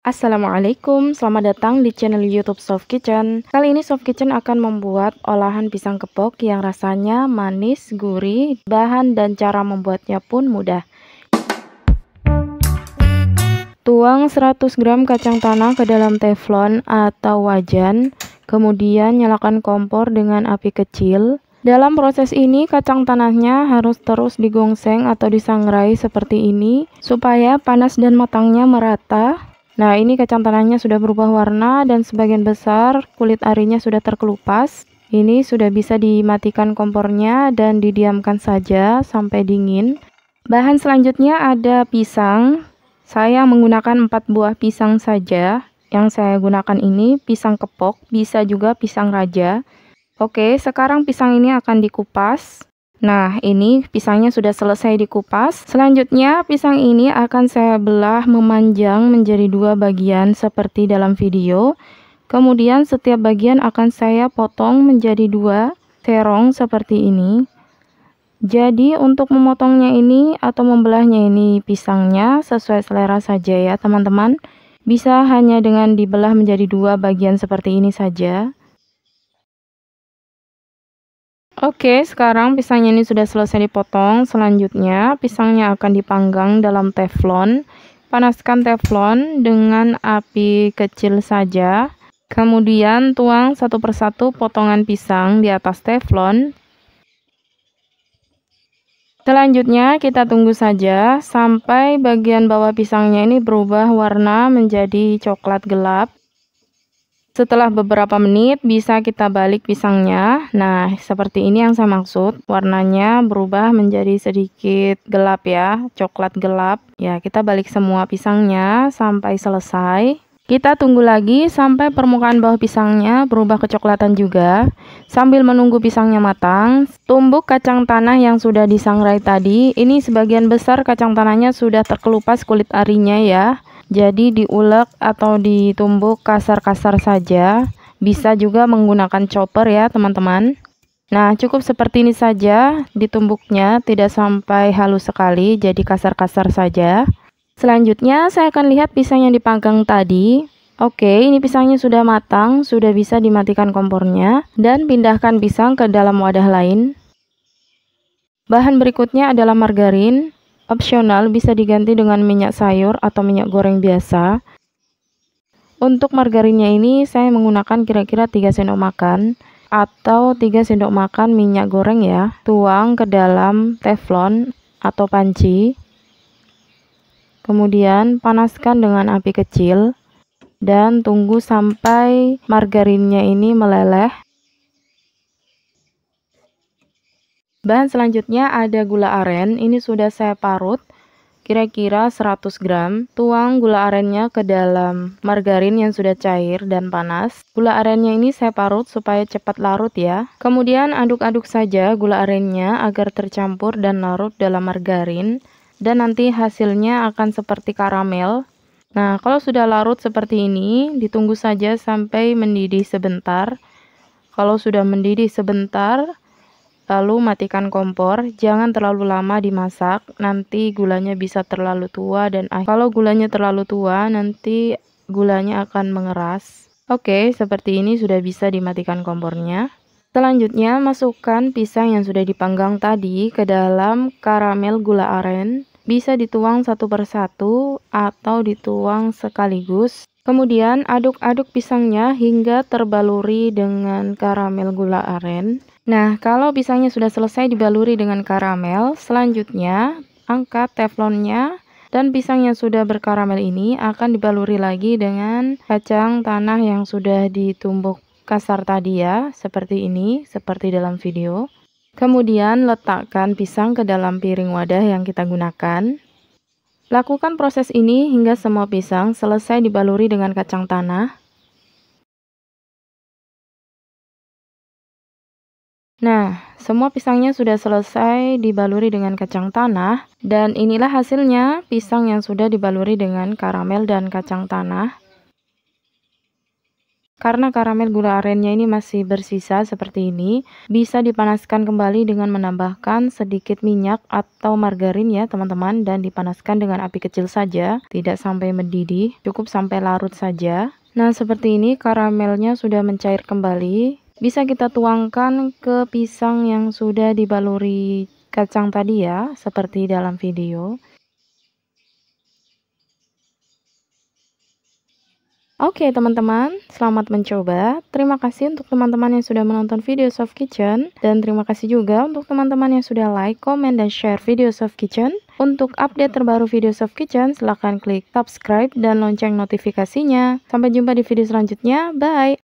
Assalamualaikum, selamat datang di channel YouTube Soft Kitchen. Kali ini Soft Kitchen akan membuat olahan pisang kepok yang rasanya manis, gurih, bahan dan cara membuatnya pun mudah. Tuang 100 gram kacang tanah ke dalam teflon atau wajan, kemudian nyalakan kompor dengan api kecil. Dalam proses ini, kacang tanahnya harus terus digongseng atau disangrai seperti ini, supaya panas dan matangnya merata. Nah, ini kacang tanahnya sudah berubah warna dan sebagian besar kulit arinya sudah terkelupas. Ini sudah bisa dimatikan kompornya dan didiamkan saja sampai dingin. Bahan selanjutnya ada pisang. Saya menggunakan 4 buah pisang saja. Yang saya gunakan ini pisang kepok, bisa juga pisang raja. Oke, sekarang pisang ini akan dikupas. Nah, ini pisangnya sudah selesai dikupas. Selanjutnya, pisang ini akan saya belah memanjang menjadi dua bagian seperti dalam video. Kemudian, setiap bagian akan saya potong menjadi dua terong seperti ini. Jadi, untuk memotongnya ini atau membelahnya ini pisangnya sesuai selera saja ya teman-teman. Bisa hanya dengan dibelah menjadi dua bagian seperti ini saja. Oke, sekarang pisangnya ini sudah selesai dipotong. Selanjutnya, pisangnya akan dipanggang dalam teflon. Panaskan teflon dengan api kecil saja. Kemudian tuang satu persatu potongan pisang di atas teflon. Selanjutnya kita tunggu saja sampai bagian bawah pisangnya ini berubah warna menjadi coklat gelap. Setelah beberapa menit bisa kita balik pisangnya. Nah, seperti ini yang saya maksud. Warnanya berubah menjadi sedikit gelap ya, coklat gelap. Ya, kita balik semua pisangnya sampai selesai. Kita tunggu lagi sampai permukaan bawah pisangnya berubah kecoklatan juga. Sambil menunggu pisangnya matang, tumbuk kacang tanah yang sudah disangrai tadi. Ini sebagian besar kacang tanahnya sudah terkelupas kulit arinya ya. Jadi diulek atau ditumbuk kasar-kasar saja. Bisa juga menggunakan chopper ya teman-teman. Nah cukup seperti ini saja ditumbuknya tidak sampai halus sekali jadi kasar-kasar saja. Selanjutnya saya akan lihat pisang yang dipanggang tadi. Oke ini pisangnya sudah matang, sudah bisa dimatikan kompornya dan pindahkan pisang ke dalam wadah lain. Bahan berikutnya adalah margarin. Opsional bisa diganti dengan minyak sayur atau minyak goreng biasa. Untuk margarinnya ini saya menggunakan kira-kira 3 sendok makan atau 3 sendok makan minyak goreng ya. Tuang ke dalam teflon atau panci. Kemudian panaskan dengan api kecil dan tunggu sampai margarinnya ini meleleh. Bahan selanjutnya ada gula aren, ini sudah saya parut kira-kira 100 gram. Tuang gula arennya ke dalam margarin yang sudah cair dan panas. Gula arennya ini saya parut supaya cepat larut ya. Kemudian aduk-aduk saja gula arennya agar tercampur dan larut dalam margarin. Dan nanti hasilnya akan seperti karamel. Nah, kalau sudah larut seperti ini, ditunggu saja sampai mendidih sebentar. Kalau sudah mendidih sebentar, Lalu matikan kompor, jangan terlalu lama dimasak, nanti gulanya bisa terlalu tua dan kalau gulanya terlalu tua nanti gulanya akan mengeras. Oke, seperti ini sudah bisa dimatikan kompornya. Selanjutnya, masukkan pisang yang sudah dipanggang tadi ke dalam karamel gula aren. Bisa dituang satu persatu atau dituang sekaligus. Kemudian aduk-aduk pisangnya hingga terbaluri dengan karamel gula aren. Nah, kalau pisangnya sudah selesai dibaluri dengan karamel, selanjutnya angkat teflonnya dan pisang yang sudah berkaramel ini akan dibaluri lagi dengan kacang tanah yang sudah ditumbuk kasar tadi ya, seperti ini, seperti dalam video. Kemudian letakkan pisang ke dalam piring wadah yang kita gunakan. Lakukan proses ini hingga semua pisang selesai dibaluri dengan kacang tanah. Nah, semua pisangnya sudah selesai dibaluri dengan kacang tanah dan inilah hasilnya pisang yang sudah dibaluri dengan karamel dan kacang tanah. Karena karamel gula arennya ini masih bersisa seperti ini, bisa dipanaskan kembali dengan menambahkan sedikit minyak atau margarin ya teman-teman dan dipanaskan dengan api kecil saja, tidak sampai mendidih, cukup sampai larut saja. Nah seperti ini karamelnya sudah mencair kembali bisa kita tuangkan ke pisang yang sudah dibaluri kacang tadi ya, seperti dalam video. Oke okay, teman-teman, selamat mencoba. Terima kasih untuk teman-teman yang sudah menonton video Soft Kitchen. Dan terima kasih juga untuk teman-teman yang sudah like, komen, dan share video Soft Kitchen. Untuk update terbaru video Soft Kitchen, silahkan klik subscribe dan lonceng notifikasinya. Sampai jumpa di video selanjutnya. Bye!